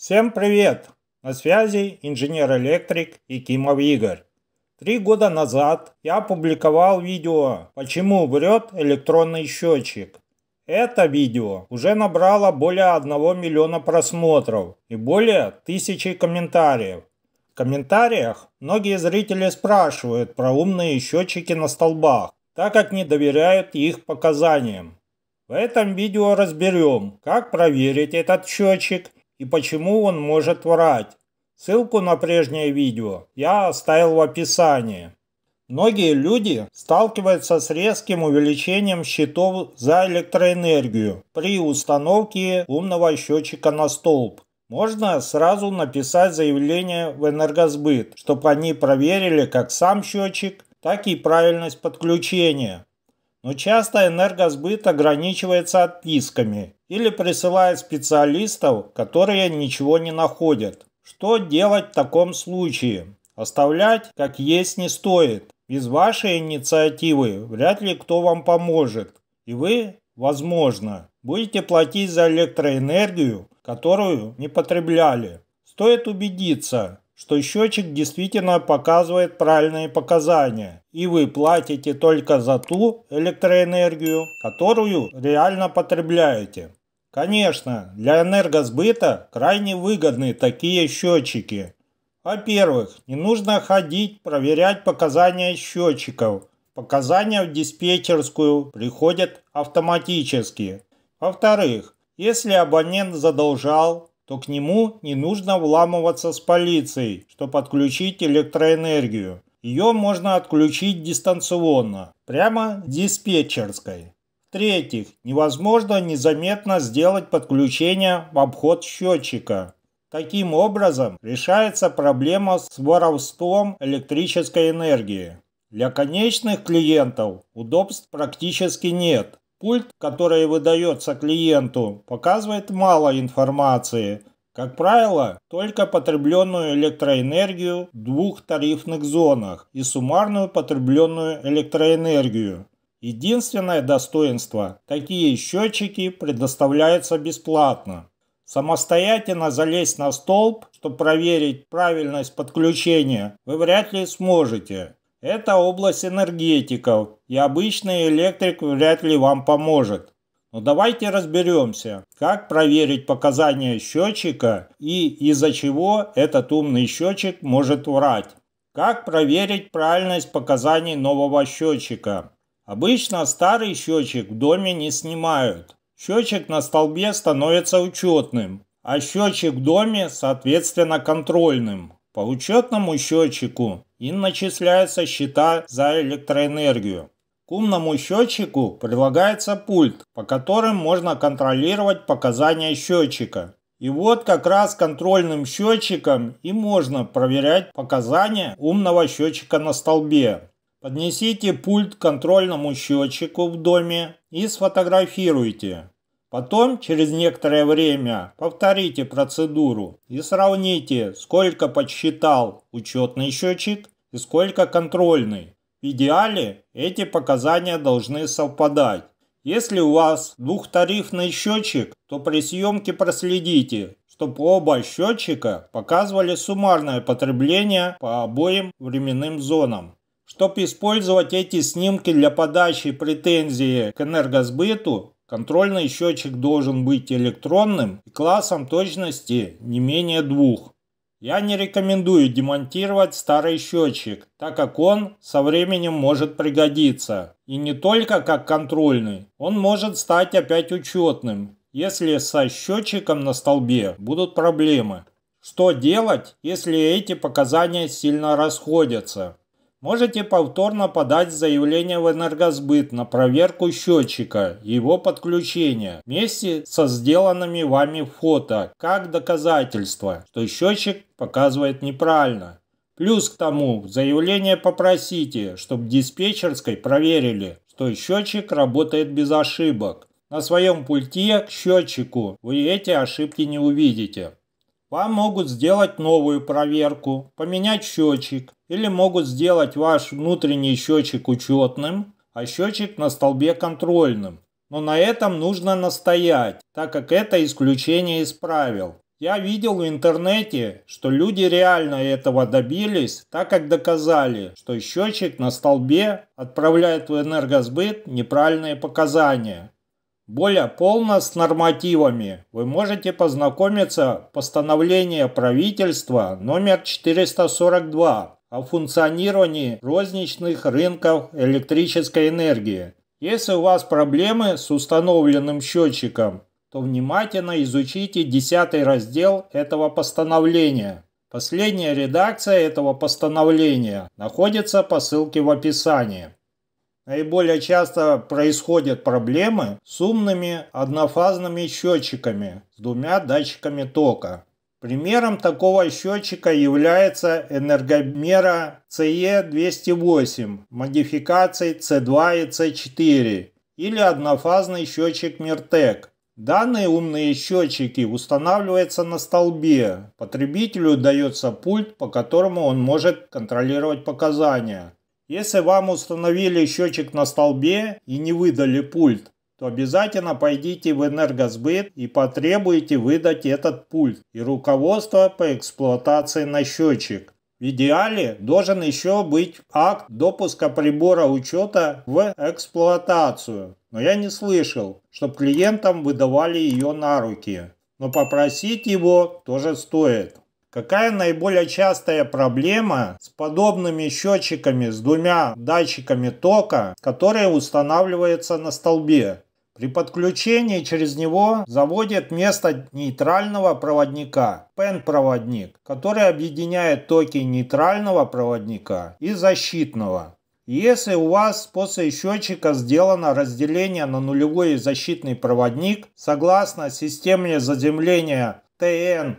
Всем привет! На связи инженер-электрик Якимов Игорь. Три года назад я опубликовал видео «Почему врет электронный счетчик». Это видео уже набрало более 1 миллиона просмотров и более тысячи комментариев. В комментариях многие зрители спрашивают про умные счетчики на столбах, так как не доверяют их показаниям. В этом видео разберем, как проверить этот счетчик и почему он может врать. Ссылку на прежнее видео я оставил в описании. Многие люди сталкиваются с резким увеличением счетов за электроэнергию при установке умного счетчика на столб. Можно сразу написать заявление в энергосбыт, чтобы они проверили как сам счетчик, так и правильность подключения но часто энергосбыт ограничивается отписками или присылает специалистов, которые ничего не находят. Что делать в таком случае? Оставлять как есть не стоит. Без вашей инициативы вряд ли кто вам поможет. И вы, возможно, будете платить за электроэнергию, которую не потребляли. Стоит убедиться, что счетчик действительно показывает правильные показания, и вы платите только за ту электроэнергию, которую реально потребляете. Конечно, для энергосбыта крайне выгодны такие счетчики. Во-первых, не нужно ходить проверять показания счетчиков. Показания в диспетчерскую приходят автоматически. Во-вторых, если абонент задолжал то к нему не нужно вламываться с полицией, чтобы отключить электроэнергию. Ее можно отключить дистанционно, прямо в диспетчерской. В-третьих, невозможно незаметно сделать подключение в обход счетчика. Таким образом решается проблема с воровством электрической энергии. Для конечных клиентов удобств практически нет. Пульт, который выдается клиенту, показывает мало информации. Как правило, только потребленную электроэнергию в двух тарифных зонах и суммарную потребленную электроэнергию. Единственное достоинство – такие счетчики предоставляются бесплатно. Самостоятельно залезть на столб, чтобы проверить правильность подключения, вы вряд ли сможете. Это область энергетиков, и обычный электрик вряд ли вам поможет. Но давайте разберемся, как проверить показания счетчика и из-за чего этот умный счетчик может врать. Как проверить правильность показаний нового счетчика? Обычно старый счетчик в доме не снимают. Счетчик на столбе становится учетным, а счетчик в доме, соответственно, контрольным по учетному счетчику им начисляются счета за электроэнергию. К умному счетчику прилагается пульт, по которым можно контролировать показания счетчика. И вот как раз контрольным счетчиком и можно проверять показания умного счетчика на столбе. Поднесите пульт к контрольному счетчику в доме и сфотографируйте. Потом, через некоторое время, повторите процедуру и сравните, сколько подсчитал учетный счетчик и сколько контрольный. В идеале эти показания должны совпадать. Если у вас двухтарифный счетчик, то при съемке проследите, чтобы оба счетчика показывали суммарное потребление по обоим временным зонам. Чтобы использовать эти снимки для подачи претензии к энергосбыту, Контрольный счетчик должен быть электронным и классом точности не менее двух. Я не рекомендую демонтировать старый счетчик, так как он со временем может пригодиться. И не только как контрольный, он может стать опять учетным, если со счетчиком на столбе будут проблемы. Что делать, если эти показания сильно расходятся? Можете повторно подать заявление в энергосбыт на проверку счетчика, и его подключения, вместе со сделанными вами фото, как доказательство, что счетчик показывает неправильно. Плюс к тому, заявление попросите, чтобы диспетчерской проверили, что счетчик работает без ошибок. На своем пульте к счетчику вы эти ошибки не увидите. Вам могут сделать новую проверку, поменять счетчик или могут сделать ваш внутренний счетчик учетным, а счетчик на столбе контрольным. Но на этом нужно настоять, так как это исключение из правил. Я видел в интернете, что люди реально этого добились, так как доказали, что счетчик на столбе отправляет в энергосбыт неправильные показания. Более полно с нормативами вы можете познакомиться постановление правительства номер 442 о функционировании розничных рынков электрической энергии. Если у вас проблемы с установленным счетчиком, то внимательно изучите 10 раздел этого постановления. Последняя редакция этого постановления находится по ссылке в описании. Наиболее часто происходят проблемы с умными однофазными счетчиками с двумя датчиками тока. Примером такого счетчика является энергомера CE208 модификаций C2 и C4 или однофазный счетчик Миртек. Данные умные счетчики устанавливаются на столбе. Потребителю дается пульт, по которому он может контролировать показания. Если вам установили счетчик на столбе и не выдали пульт, то обязательно пойдите в энергосбыт и потребуйте выдать этот пульт и руководство по эксплуатации на счетчик. В идеале должен еще быть акт допуска прибора учета в эксплуатацию, но я не слышал, чтобы клиентам выдавали ее на руки. Но попросить его тоже стоит. Какая наиболее частая проблема с подобными счетчиками с двумя датчиками тока, которые устанавливаются на столбе? При подключении через него заводят место нейтрального проводника, (пен проводник который объединяет токи нейтрального проводника и защитного. Если у вас после счетчика сделано разделение на нулевой и защитный проводник, согласно системе заземления TNCS,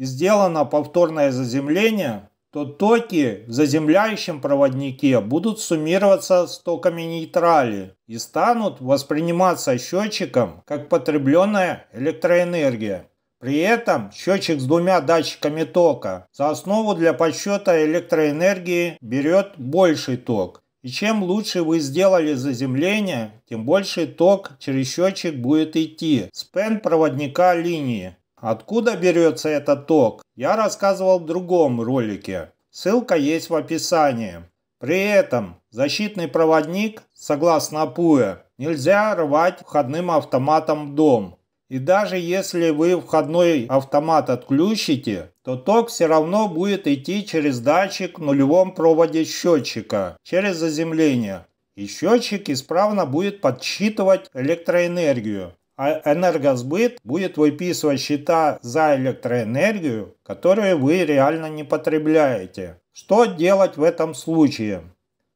и сделано повторное заземление, то токи в заземляющем проводнике будут суммироваться с токами нейтрали и станут восприниматься счетчиком как потребленная электроэнергия. При этом счетчик с двумя датчиками тока за основу для подсчета электроэнергии берет больший ток. И чем лучше вы сделали заземление, тем больше ток через счетчик будет идти с пен проводника линии. Откуда берется этот ток, я рассказывал в другом ролике. Ссылка есть в описании. При этом защитный проводник, согласно ПУЭ, нельзя рвать входным автоматом в дом. И даже если вы входной автомат отключите, то ток все равно будет идти через датчик в нулевом проводе счетчика, через заземление. И счетчик исправно будет подсчитывать электроэнергию. А энергосбыт будет выписывать счета за электроэнергию, которую вы реально не потребляете. Что делать в этом случае?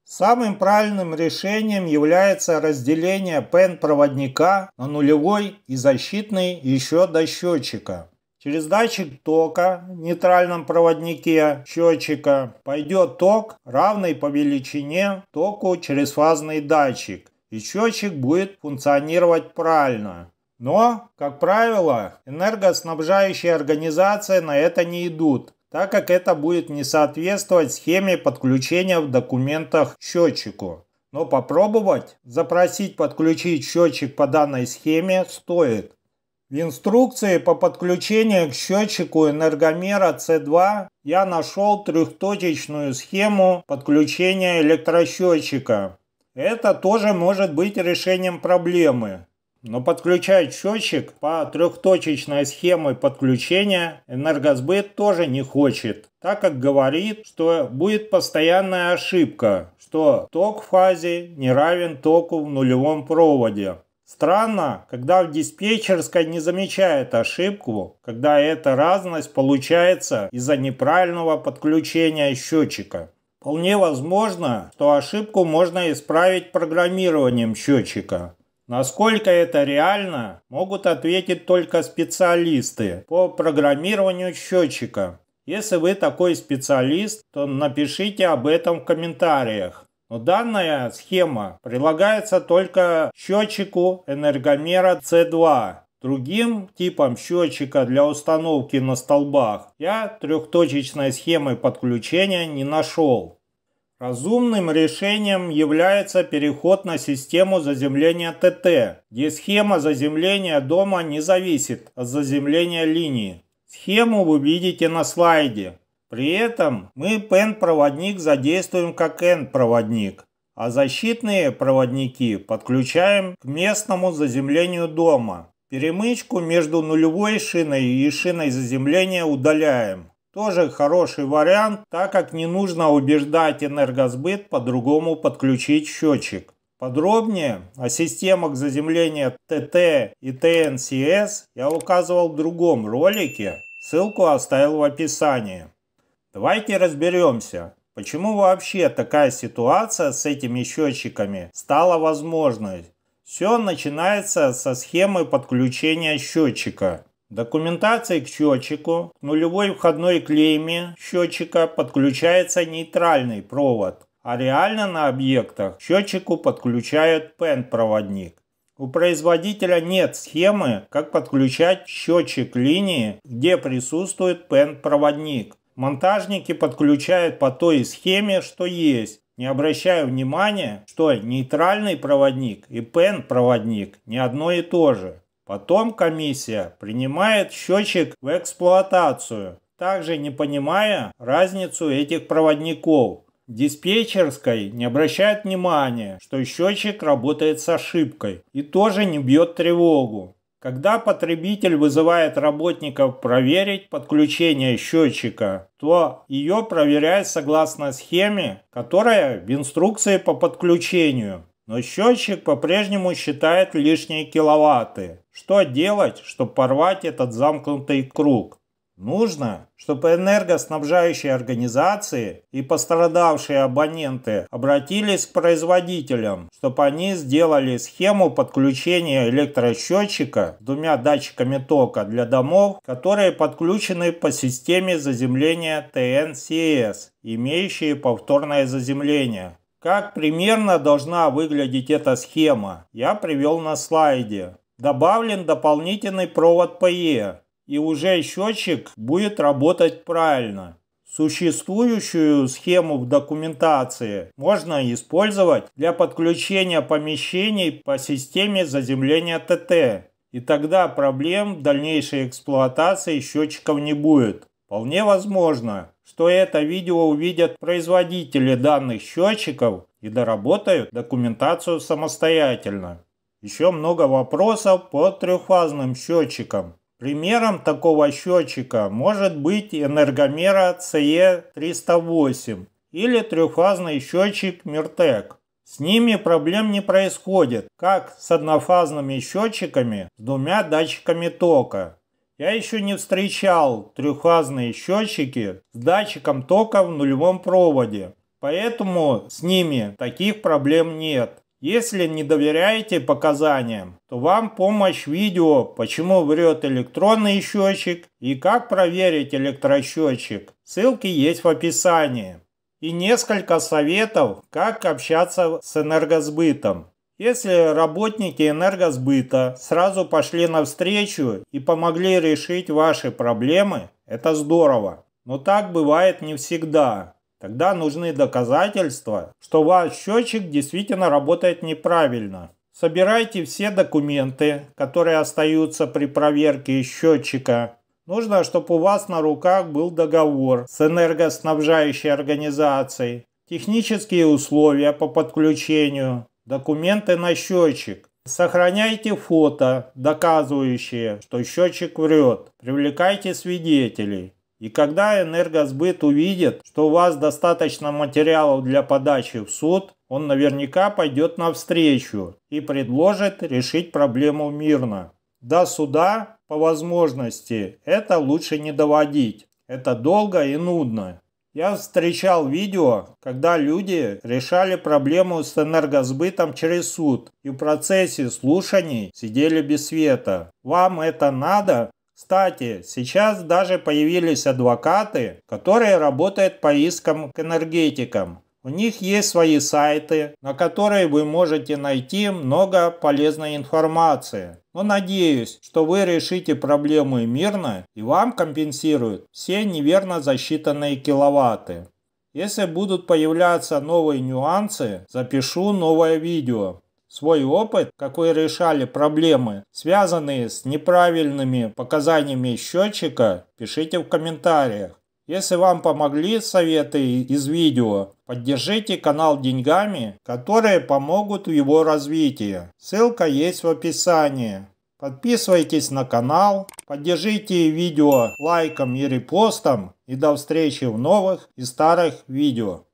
Самым правильным решением является разделение PEN-проводника на нулевой и защитный еще до счетчика. Через датчик тока в нейтральном проводнике счетчика пойдет ток, равный по величине току через фазный датчик, и счетчик будет функционировать правильно. Но, как правило, энергоснабжающие организации на это не идут, так как это будет не соответствовать схеме подключения в документах счетчику. Но попробовать запросить подключить счетчик по данной схеме стоит. В инструкции по подключению к счетчику энергомера C2 я нашел трехточечную схему подключения электросчетчика. Это тоже может быть решением проблемы, но подключать счетчик по трехточечной схеме подключения энергосбыт тоже не хочет, так как говорит, что будет постоянная ошибка, что ток в фазе не равен току в нулевом проводе. Странно, когда в диспетчерской не замечает ошибку, когда эта разность получается из-за неправильного подключения счетчика. Вполне возможно, что ошибку можно исправить программированием счетчика. Насколько это реально, могут ответить только специалисты по программированию счетчика. Если вы такой специалист, то напишите об этом в комментариях. Но данная схема прилагается только счетчику энергомера C2. Другим типом счетчика для установки на столбах я трехточечной схемы подключения не нашел. Разумным решением является переход на систему заземления ТТ, где схема заземления дома не зависит от заземления линии. Схему вы видите на слайде. При этом мы PEN-проводник задействуем как N-проводник, а защитные проводники подключаем к местному заземлению дома. Перемычку между нулевой шиной и шиной заземления удаляем. Тоже хороший вариант, так как не нужно убеждать энергосбыт по-другому подключить счетчик. Подробнее о системах заземления ТТ и ТНСС я указывал в другом ролике, ссылку оставил в описании. Давайте разберемся, почему вообще такая ситуация с этими счетчиками стала возможной. Все начинается со схемы подключения счетчика документации к счетчику. К нулевой входной клейме счетчика подключается нейтральный провод, а реально на объектах счетчику подключают PEN-проводник. У производителя нет схемы, как подключать счетчик линии, где присутствует PEN-проводник. Монтажники подключают по той схеме, что есть, не обращая внимания, что нейтральный проводник и PEN-проводник не одно и то же. Потом комиссия принимает счетчик в эксплуатацию, также не понимая разницу этих проводников. Диспетчерской не обращает внимания, что счетчик работает с ошибкой и тоже не бьет тревогу. Когда потребитель вызывает работников проверить подключение счетчика, то ее проверяют согласно схеме, которая в инструкции по подключению. Но счетчик по-прежнему считает лишние киловатты. Что делать, чтобы порвать этот замкнутый круг? Нужно, чтобы энергоснабжающие организации и пострадавшие абоненты обратились к производителям, чтобы они сделали схему подключения электросчетчика с двумя датчиками тока для домов, которые подключены по системе заземления ТНСС, имеющие повторное заземление. Как примерно должна выглядеть эта схема, я привел на слайде. Добавлен дополнительный провод PE, и уже счетчик будет работать правильно. Существующую схему в документации можно использовать для подключения помещений по системе заземления ТТ, и тогда проблем в дальнейшей эксплуатации счетчиков не будет. Вполне возможно, что это видео увидят производители данных счетчиков и доработают документацию самостоятельно. Еще много вопросов по трехфазным счетчикам. Примером такого счетчика может быть энергомера CE308 или трехфазный счетчик Миртек. С ними проблем не происходит, как с однофазными счетчиками с двумя датчиками тока. Я еще не встречал трехфазные счетчики с датчиком тока в нулевом проводе, поэтому с ними таких проблем нет. Если не доверяете показаниям, то вам помощь видео, почему врет электронный счетчик и как проверить электросчетчик. Ссылки есть в описании. И несколько советов, как общаться с энергосбытом. Если работники энергосбыта сразу пошли навстречу и помогли решить ваши проблемы, это здорово. Но так бывает не всегда. Тогда нужны доказательства, что ваш счетчик действительно работает неправильно. Собирайте все документы, которые остаются при проверке счетчика. Нужно, чтобы у вас на руках был договор с энергоснабжающей организацией, технические условия по подключению, документы на счетчик. Сохраняйте фото, доказывающие, что счетчик врет. Привлекайте свидетелей. И когда энергосбыт увидит, что у вас достаточно материалов для подачи в суд, он наверняка пойдет навстречу и предложит решить проблему мирно. До суда, по возможности, это лучше не доводить. Это долго и нудно. Я встречал видео, когда люди решали проблему с энергосбытом через суд и в процессе слушаний сидели без света. Вам это надо? Кстати, сейчас даже появились адвокаты, которые работают по искам к энергетикам. У них есть свои сайты, на которые вы можете найти много полезной информации. Но надеюсь, что вы решите проблемы мирно и вам компенсируют все неверно засчитанные киловатты. Если будут появляться новые нюансы, запишу новое видео. Свой опыт, как вы решали проблемы, связанные с неправильными показаниями счетчика, пишите в комментариях. Если вам помогли советы из видео, поддержите канал деньгами, которые помогут в его развитии. Ссылка есть в описании. Подписывайтесь на канал, поддержите видео лайком и репостом и до встречи в новых и старых видео.